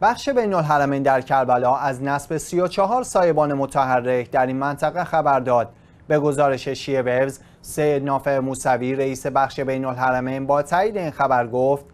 بخش بین الحرمین در کربلا از نصب 34 سایبان متحرک در این منطقه خبر داد به گزارش شیعه ویوز سید نافع موسوی رئیس بخش بین الحرمین با تایید این خبر گفت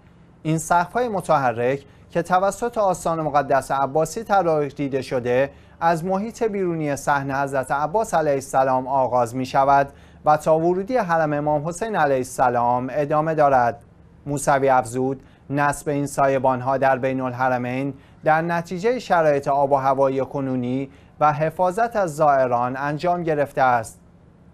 این های متحرک که توسط آستان مقدس عباسی طراحی دیده شده از محیط بیرونی صحنه حضرت عباس علیه السلام آغاز می شود و تا ورودی حرم امام حسین علیه السلام ادامه دارد موسوی افزود نصب این سایبان ها در بین الحرمین در نتیجه شرایط آب و هوایی کنونی و حفاظت از زائران انجام گرفته است.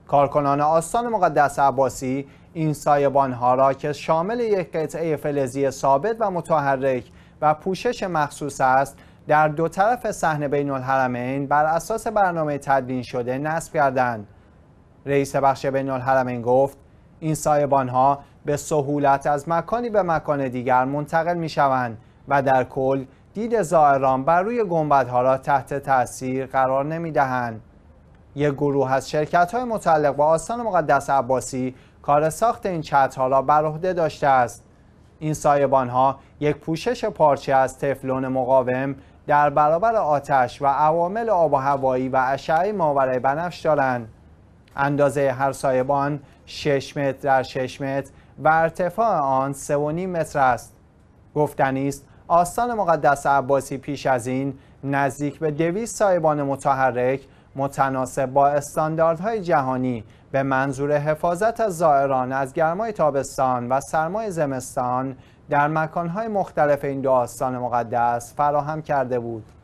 کارکنان آستان مقدس عباسی این سایبان ها را که شامل یک قطعه فلزی ثابت و متحرک و پوشش مخصوص است در دو طرف صحنه بین الحرمین بر اساس برنامه تدوین شده نصب کردند. رئیس بخش بین الحرمین گفت این سایبان ها به سهولت از مکانی به مکان دیگر منتقل می شوند و در کل دید زائران بر روی گنبدها را تحت تاثیر قرار نمی دهند. یک گروه از شرکت های متعلق به آستان مقدس عباسی کار ساخت این چترها ها را بر عهده داشته است. این سایبان ها یک پوشش پارچه از تفلون مقاوم در برابر آتش و عوامل آب و هوایی و اشعه ماورای بنفش دارند. اندازه هر سایبان 6 متر در 6 متر و ارتفاع آن 3.5 متر است گفتنی است آستان مقدس عباسی پیش از این نزدیک به 200 سایبان متحرک متناسب با استانداردهای جهانی به منظور حفاظت از زائران از گرمای تابستان و سرمای زمستان در مکانهای مختلف این دو آستان مقدس فراهم کرده بود.